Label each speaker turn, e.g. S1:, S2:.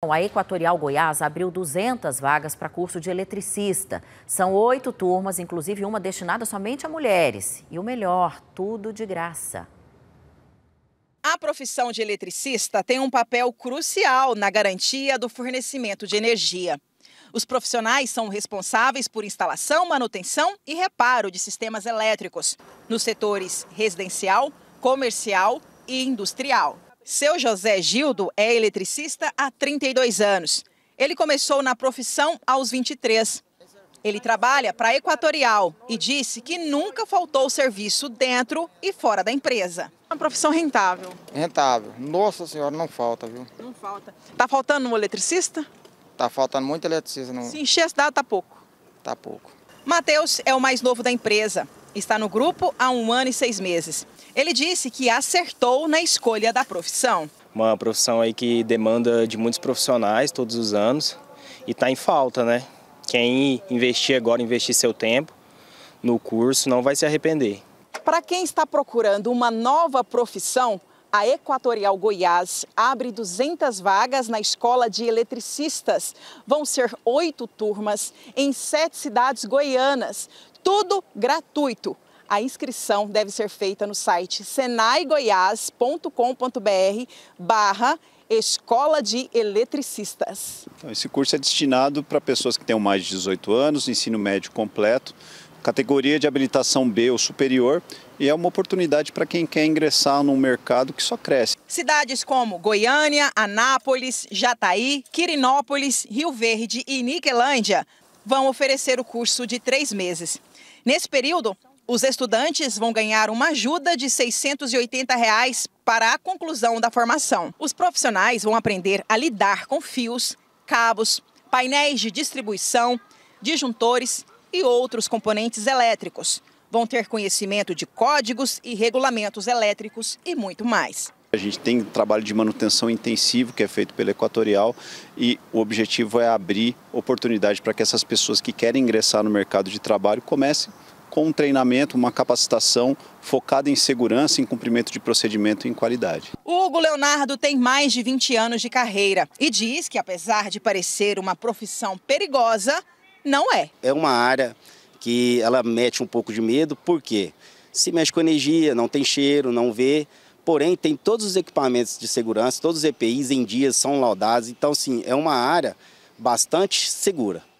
S1: A Equatorial Goiás abriu 200 vagas para curso de eletricista. São oito turmas, inclusive uma destinada somente a mulheres. E o melhor, tudo de graça. A profissão de eletricista tem um papel crucial na garantia do fornecimento de energia. Os profissionais são responsáveis por instalação, manutenção e reparo de sistemas elétricos nos setores residencial, comercial e industrial. Seu José Gildo é eletricista há 32 anos. Ele começou na profissão aos 23. Ele trabalha para a Equatorial e disse que nunca faltou serviço dentro e fora da empresa. É Uma profissão rentável. Rentável. Nossa senhora, não falta, viu? Não falta. Tá faltando um eletricista? Tá faltando muito eletricista. No... Se encher a cidade, está pouco. Está pouco. Matheus é o mais novo da empresa. Está no grupo há um ano e seis meses. Ele disse que acertou na escolha da profissão.
S2: Uma profissão aí que demanda de muitos profissionais todos os anos e está em falta, né? Quem investir agora, investir seu tempo no curso, não vai se arrepender.
S1: Para quem está procurando uma nova profissão, a Equatorial Goiás abre 200 vagas na escola de eletricistas. Vão ser oito turmas em sete cidades goianas. Tudo gratuito a inscrição deve ser feita no site senaigoiás.com.br barra Escola de Eletricistas.
S2: Então, esse curso é destinado para pessoas que tenham mais de 18 anos, ensino médio completo, categoria de habilitação B ou superior e é uma oportunidade para quem quer ingressar num mercado que só cresce.
S1: Cidades como Goiânia, Anápolis, Jataí, Quirinópolis, Rio Verde e Niquelândia vão oferecer o curso de três meses. Nesse período, os estudantes vão ganhar uma ajuda de R$ 680 reais para a conclusão da formação. Os profissionais vão aprender a lidar com fios, cabos, painéis de distribuição, disjuntores e outros componentes elétricos. Vão ter conhecimento de códigos e regulamentos elétricos e muito mais.
S2: A gente tem trabalho de manutenção intensivo que é feito pela Equatorial e o objetivo é abrir oportunidade para que essas pessoas que querem ingressar no mercado de trabalho comecem com um treinamento, uma capacitação focada em segurança, em cumprimento de procedimento e em qualidade.
S1: Hugo Leonardo tem mais de 20 anos de carreira e diz que, apesar de parecer uma profissão perigosa, não é.
S2: É uma área que ela mete um pouco de medo, porque se mexe com energia, não tem cheiro, não vê, porém tem todos os equipamentos de segurança, todos os EPIs em dias são laudados, então sim, é uma área bastante segura.